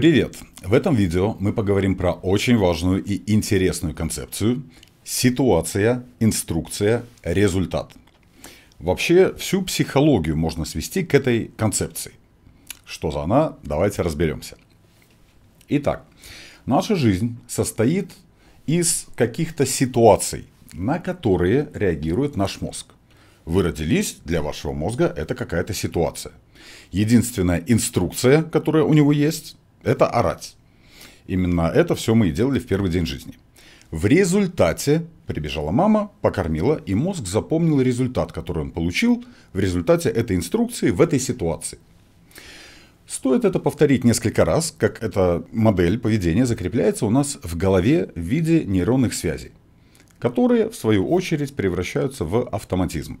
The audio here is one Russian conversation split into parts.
Привет! В этом видео мы поговорим про очень важную и интересную концепцию – ситуация, инструкция, результат. Вообще, всю психологию можно свести к этой концепции. Что за она? Давайте разберемся. Итак, наша жизнь состоит из каких-то ситуаций, на которые реагирует наш мозг. Вы родились, для вашего мозга это какая-то ситуация. Единственная инструкция, которая у него есть – это орать. Именно это все мы и делали в первый день жизни. В результате прибежала мама, покормила, и мозг запомнил результат, который он получил в результате этой инструкции в этой ситуации. Стоит это повторить несколько раз, как эта модель поведения закрепляется у нас в голове в виде нейронных связей, которые, в свою очередь, превращаются в автоматизмы.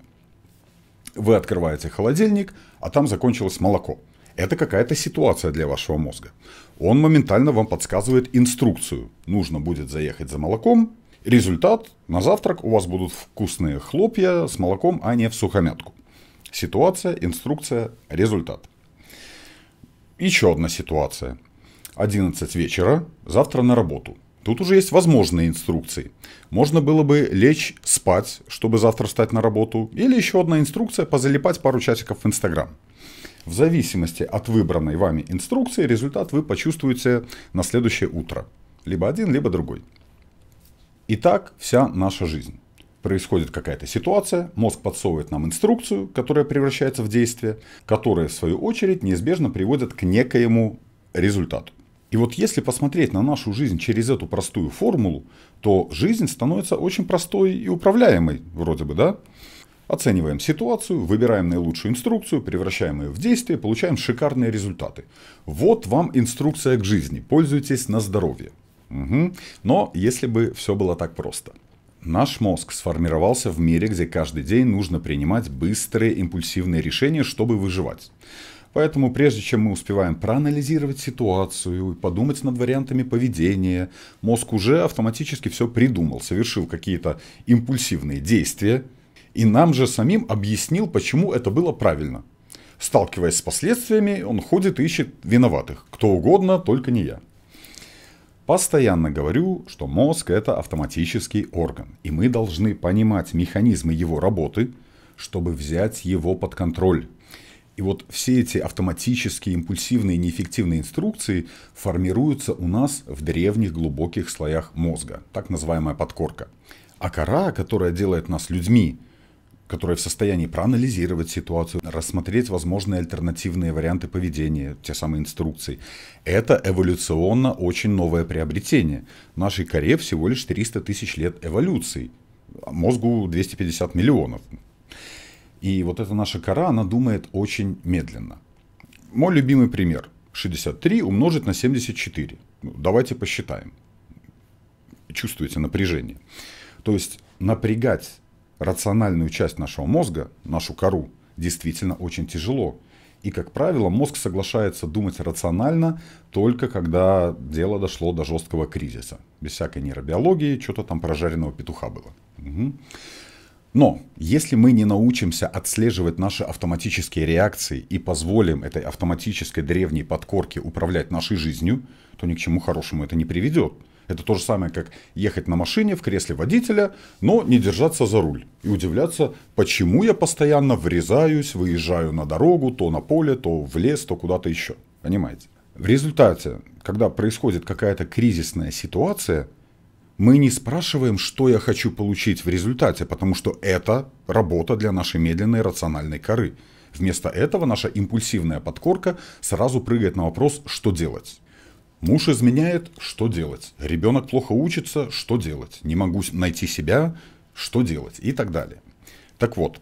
Вы открываете холодильник, а там закончилось молоко. Это какая-то ситуация для вашего мозга. Он моментально вам подсказывает инструкцию. Нужно будет заехать за молоком. Результат – на завтрак у вас будут вкусные хлопья с молоком, а не в сухомятку. Ситуация, инструкция, результат. Еще одна ситуация. 11 вечера, завтра на работу. Тут уже есть возможные инструкции. Можно было бы лечь спать, чтобы завтра встать на работу. Или еще одна инструкция – позалипать пару часиков в Инстаграм. В зависимости от выбранной вами инструкции результат вы почувствуете на следующее утро. Либо один, либо другой. Итак, вся наша жизнь. Происходит какая-то ситуация, мозг подсовывает нам инструкцию, которая превращается в действие, которое в свою очередь неизбежно приводит к некоему результату. И вот если посмотреть на нашу жизнь через эту простую формулу, то жизнь становится очень простой и управляемой, вроде бы, да? Оцениваем ситуацию, выбираем наилучшую инструкцию, превращаем ее в действие, получаем шикарные результаты. Вот вам инструкция к жизни, пользуйтесь на здоровье. Угу. Но если бы все было так просто. Наш мозг сформировался в мире, где каждый день нужно принимать быстрые импульсивные решения, чтобы выживать. Поэтому прежде чем мы успеваем проанализировать ситуацию и подумать над вариантами поведения, мозг уже автоматически все придумал, совершил какие-то импульсивные действия – и нам же самим объяснил, почему это было правильно. Сталкиваясь с последствиями, он ходит и ищет виноватых. Кто угодно, только не я. Постоянно говорю, что мозг – это автоматический орган, и мы должны понимать механизмы его работы, чтобы взять его под контроль. И вот все эти автоматические, импульсивные, неэффективные инструкции формируются у нас в древних глубоких слоях мозга, так называемая подкорка. А кора, которая делает нас людьми, которая в состоянии проанализировать ситуацию, рассмотреть возможные альтернативные варианты поведения, те самые инструкции. Это эволюционно очень новое приобретение. В нашей коре всего лишь 300 тысяч лет эволюции, а мозгу 250 миллионов. И вот эта наша кора, она думает очень медленно. Мой любимый пример. 63 умножить на 74. Ну, давайте посчитаем. Чувствуете напряжение. То есть напрягать рациональную часть нашего мозга, нашу кору, действительно очень тяжело. И, как правило, мозг соглашается думать рационально только когда дело дошло до жесткого кризиса. Без всякой нейробиологии, что-то там прожаренного петуха было. Угу. Но если мы не научимся отслеживать наши автоматические реакции и позволим этой автоматической древней подкорке управлять нашей жизнью, то ни к чему хорошему это не приведет. Это то же самое, как ехать на машине в кресле водителя, но не держаться за руль и удивляться, почему я постоянно врезаюсь, выезжаю на дорогу, то на поле, то в лес, то куда-то еще. Понимаете? В результате, когда происходит какая-то кризисная ситуация, мы не спрашиваем, что я хочу получить в результате, потому что это работа для нашей медленной рациональной коры. Вместо этого наша импульсивная подкорка сразу прыгает на вопрос, что делать. Муж изменяет, что делать? Ребенок плохо учится, что делать? Не могу найти себя, что делать? И так далее. Так вот,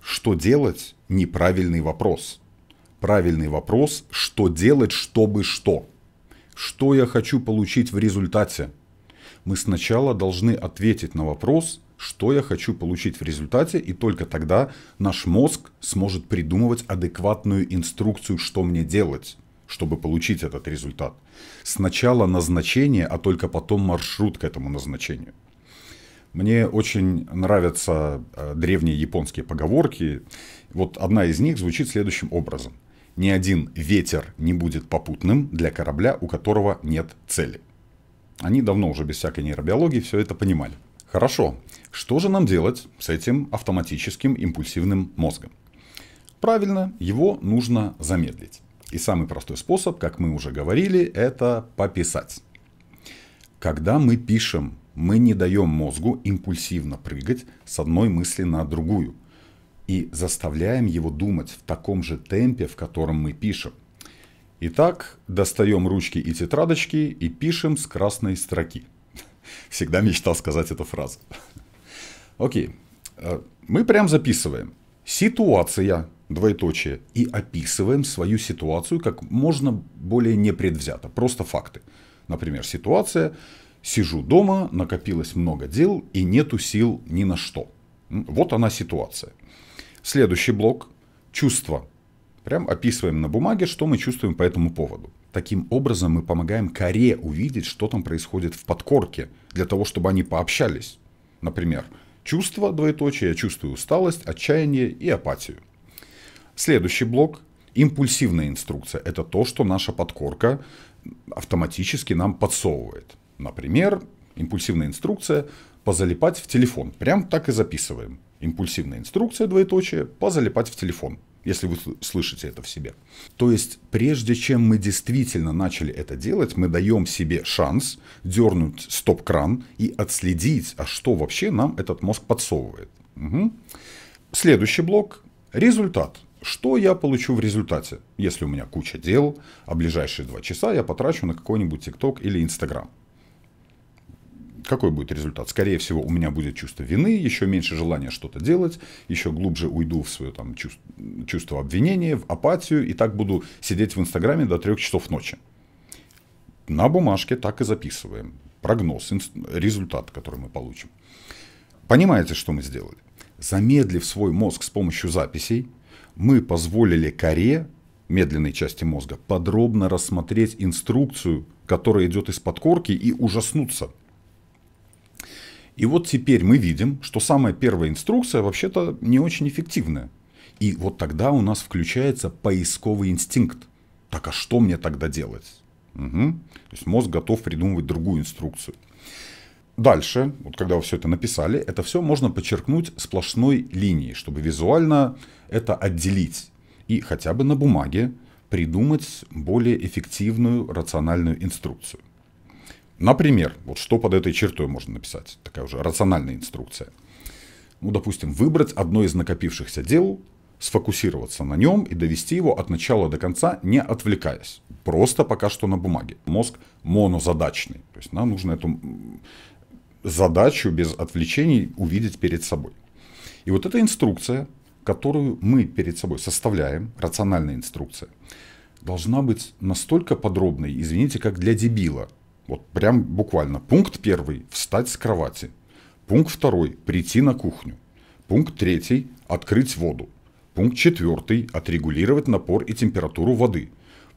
что делать – неправильный вопрос. Правильный вопрос – что делать, чтобы что? Что я хочу получить в результате? Мы сначала должны ответить на вопрос, что я хочу получить в результате, и только тогда наш мозг сможет придумывать адекватную инструкцию, что мне делать чтобы получить этот результат. Сначала назначение, а только потом маршрут к этому назначению. Мне очень нравятся э, древние японские поговорки. Вот одна из них звучит следующим образом. Ни один ветер не будет попутным для корабля, у которого нет цели. Они давно уже без всякой нейробиологии все это понимали. Хорошо, что же нам делать с этим автоматическим импульсивным мозгом? Правильно, его нужно замедлить. И самый простой способ, как мы уже говорили, это пописать. Когда мы пишем, мы не даем мозгу импульсивно прыгать с одной мысли на другую и заставляем его думать в таком же темпе, в котором мы пишем. Итак, достаем ручки и тетрадочки и пишем с красной строки. Всегда мечтал сказать эту фразу. Окей, э, мы прям записываем. Ситуация двоеточие, и описываем свою ситуацию как можно более непредвзято, просто факты. Например, ситуация, сижу дома, накопилось много дел и нету сил ни на что. Вот она ситуация. Следующий блок – чувства. Прям описываем на бумаге, что мы чувствуем по этому поводу. Таким образом мы помогаем коре увидеть, что там происходит в подкорке, для того, чтобы они пообщались. Например, чувство двоеточие, я чувствую усталость, отчаяние и апатию. Следующий блок – импульсивная инструкция. Это то, что наша подкорка автоматически нам подсовывает. Например, импульсивная инструкция – позалипать в телефон. Прям так и записываем. Импульсивная инструкция, двоеточие, позалипать в телефон если вы слышите это в себе. То есть, прежде чем мы действительно начали это делать, мы даем себе шанс дернуть стоп-кран и отследить, а что вообще нам этот мозг подсовывает. Угу. Следующий блок – результат что я получу в результате, если у меня куча дел, а ближайшие два часа я потрачу на какой-нибудь ТикТок или Инстаграм? Какой будет результат? Скорее всего, у меня будет чувство вины, еще меньше желания что-то делать, еще глубже уйду в свое там, чувство, чувство обвинения, в апатию, и так буду сидеть в Инстаграме до трех часов ночи. На бумажке так и записываем. Прогноз, результат, который мы получим. Понимаете, что мы сделали? Замедлив свой мозг с помощью записей, мы позволили коре, медленной части мозга, подробно рассмотреть инструкцию, которая идет из подкорки, и ужаснуться. И вот теперь мы видим, что самая первая инструкция вообще-то не очень эффективная. И вот тогда у нас включается поисковый инстинкт. Так а что мне тогда делать? Угу. То есть мозг готов придумывать другую инструкцию. Дальше, вот когда вы все это написали, это все можно подчеркнуть сплошной линией, чтобы визуально это отделить. И хотя бы на бумаге придумать более эффективную рациональную инструкцию. Например, вот что под этой чертой можно написать? Такая уже рациональная инструкция. Ну, допустим, выбрать одно из накопившихся дел, сфокусироваться на нем и довести его от начала до конца, не отвлекаясь. Просто пока что на бумаге. Мозг монозадачный. То есть нам нужно эту задачу без отвлечений увидеть перед собой. И вот эта инструкция, которую мы перед собой составляем, рациональная инструкция, должна быть настолько подробной, извините, как для дебила. Вот прям буквально. Пункт первый – встать с кровати. Пункт второй – прийти на кухню. Пункт третий – открыть воду. Пункт четвертый – отрегулировать напор и температуру воды.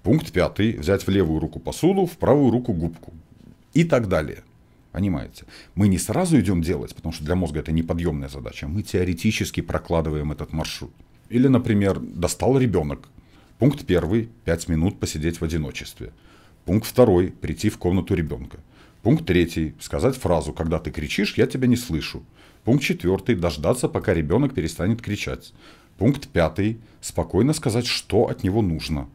Пункт пятый – взять в левую руку посуду, в правую руку губку. И так далее. Понимаете? Мы не сразу идем делать, потому что для мозга это неподъемная задача. А мы теоретически прокладываем этот маршрут. Или, например, достал ребенок. Пункт первый – пять минут посидеть в одиночестве. Пункт второй – прийти в комнату ребенка. Пункт третий – сказать фразу «Когда ты кричишь, я тебя не слышу». Пункт четвертый – дождаться, пока ребенок перестанет кричать. Пункт пятый – спокойно сказать, что от него нужно.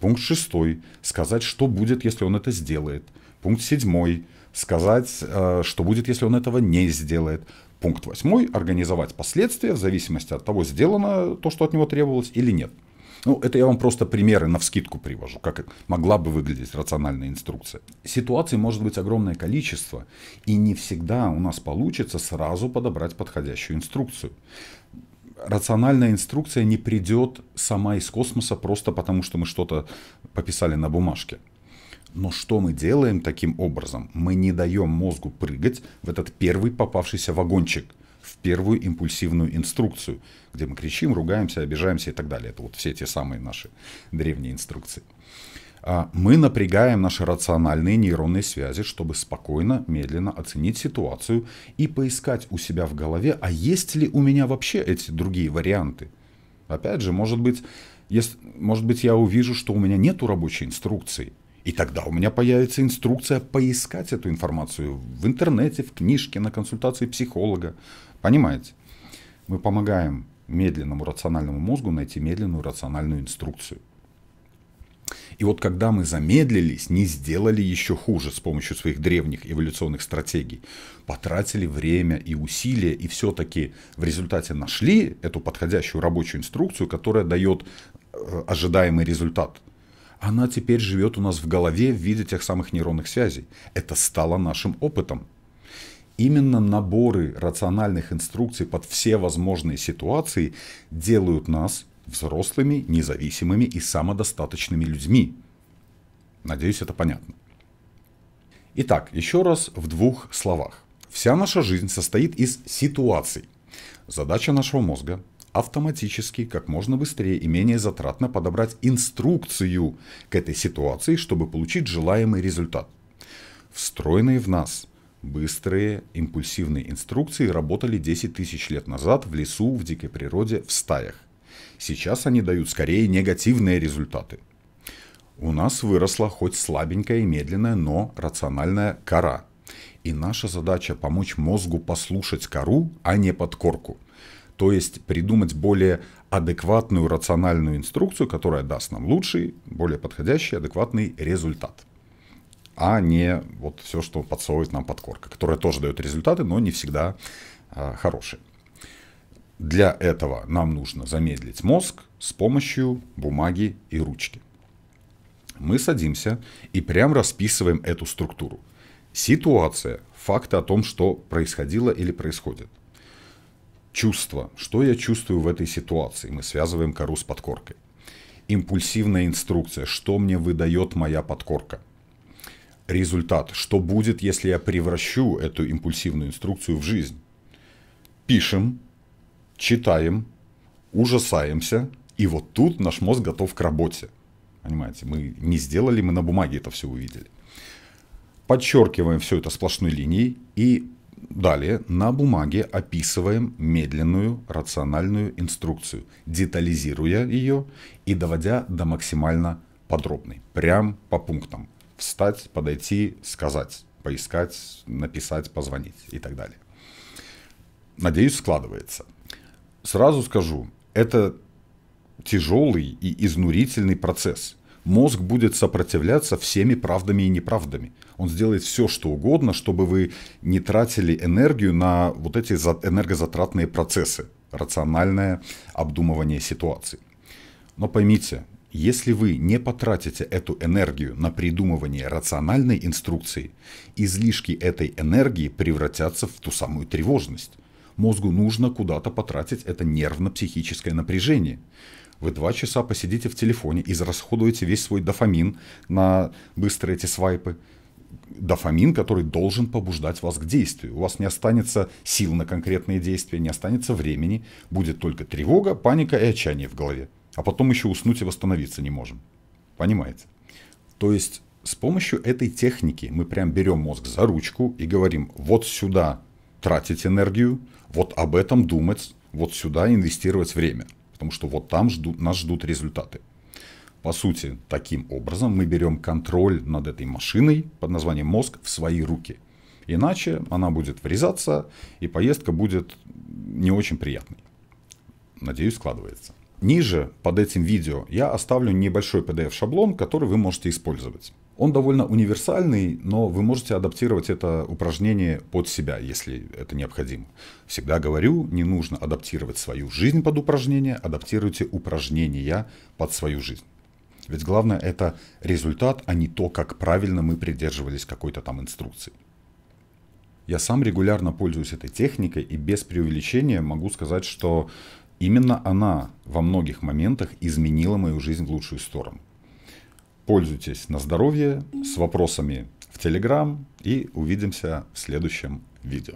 Пункт шестой – сказать, что будет, если он это сделает. Пункт седьмой – сказать, э, что будет, если он этого не сделает. Пункт восьмой. Организовать последствия в зависимости от того, сделано то, что от него требовалось или нет. Ну, это я вам просто примеры на вскидку привожу, как могла бы выглядеть рациональная инструкция. Ситуаций может быть огромное количество, и не всегда у нас получится сразу подобрать подходящую инструкцию. Рациональная инструкция не придет сама из космоса просто потому, что мы что-то пописали на бумажке. Но что мы делаем таким образом? Мы не даем мозгу прыгать в этот первый попавшийся вагончик, в первую импульсивную инструкцию, где мы кричим, ругаемся, обижаемся и так далее. Это вот все те самые наши древние инструкции. А мы напрягаем наши рациональные нейронные связи, чтобы спокойно, медленно оценить ситуацию и поискать у себя в голове, а есть ли у меня вообще эти другие варианты. Опять же, может быть, если, может быть я увижу, что у меня нету рабочей инструкции, и тогда у меня появится инструкция поискать эту информацию в интернете, в книжке, на консультации психолога. Понимаете? Мы помогаем медленному рациональному мозгу найти медленную рациональную инструкцию. И вот когда мы замедлились, не сделали еще хуже с помощью своих древних эволюционных стратегий, потратили время и усилия, и все-таки в результате нашли эту подходящую рабочую инструкцию, которая дает э, ожидаемый результат она теперь живет у нас в голове в виде тех самых нейронных связей. Это стало нашим опытом. Именно наборы рациональных инструкций под все возможные ситуации делают нас взрослыми, независимыми и самодостаточными людьми. Надеюсь, это понятно. Итак, еще раз в двух словах. Вся наша жизнь состоит из ситуаций. Задача нашего мозга автоматически, как можно быстрее и менее затратно подобрать инструкцию к этой ситуации, чтобы получить желаемый результат. Встроенные в нас быстрые импульсивные инструкции работали 10 тысяч лет назад в лесу, в дикой природе, в стаях. Сейчас они дают скорее негативные результаты. У нас выросла хоть слабенькая и медленная, но рациональная кора – и наша задача помочь мозгу послушать кору, а не подкорку. То есть придумать более адекватную, рациональную инструкцию, которая даст нам лучший, более подходящий, адекватный результат а не вот все, что подсовывает нам подкорка, которая тоже дает результаты, но не всегда э, хорошие. Для этого нам нужно замедлить мозг с помощью бумаги и ручки. Мы садимся и прям расписываем эту структуру. Ситуация, факты о том, что происходило или происходит чувство, что я чувствую в этой ситуации, мы связываем кору с подкоркой. Импульсивная инструкция, что мне выдает моя подкорка. Результат, что будет, если я превращу эту импульсивную инструкцию в жизнь. Пишем, читаем, ужасаемся, и вот тут наш мозг готов к работе. Понимаете, мы не сделали, мы на бумаге это все увидели подчеркиваем все это сплошной линией и Далее на бумаге описываем медленную рациональную инструкцию, детализируя ее и доводя до максимально подробной. Прям по пунктам. Встать, подойти, сказать, поискать, написать, позвонить и так далее. Надеюсь, складывается. Сразу скажу, это тяжелый и изнурительный процесс – мозг будет сопротивляться всеми правдами и неправдами. Он сделает все, что угодно, чтобы вы не тратили энергию на вот эти энергозатратные процессы, рациональное обдумывание ситуации. Но поймите, если вы не потратите эту энергию на придумывание рациональной инструкции, излишки этой энергии превратятся в ту самую тревожность. Мозгу нужно куда-то потратить это нервно-психическое напряжение. Вы два часа посидите в телефоне, и израсходуете весь свой дофамин на быстрые эти свайпы. Дофамин, который должен побуждать вас к действию. У вас не останется сил на конкретные действия, не останется времени. Будет только тревога, паника и отчаяние в голове. А потом еще уснуть и восстановиться не можем. Понимаете? То есть с помощью этой техники мы прям берем мозг за ручку и говорим, вот сюда тратить энергию, вот об этом думать, вот сюда инвестировать время – потому что вот там ждут, нас ждут результаты. По сути, таким образом мы берем контроль над этой машиной под названием мозг в свои руки. Иначе она будет врезаться, и поездка будет не очень приятной. Надеюсь, складывается. Ниже под этим видео я оставлю небольшой PDF-шаблон, который вы можете использовать. Он довольно универсальный, но вы можете адаптировать это упражнение под себя, если это необходимо. Всегда говорю, не нужно адаптировать свою жизнь под упражнение, адаптируйте упражнения под свою жизнь. Ведь главное это результат, а не то, как правильно мы придерживались какой-то там инструкции. Я сам регулярно пользуюсь этой техникой и без преувеличения могу сказать, что именно она во многих моментах изменила мою жизнь в лучшую сторону. Пользуйтесь на здоровье, с вопросами в Телеграм и увидимся в следующем видео.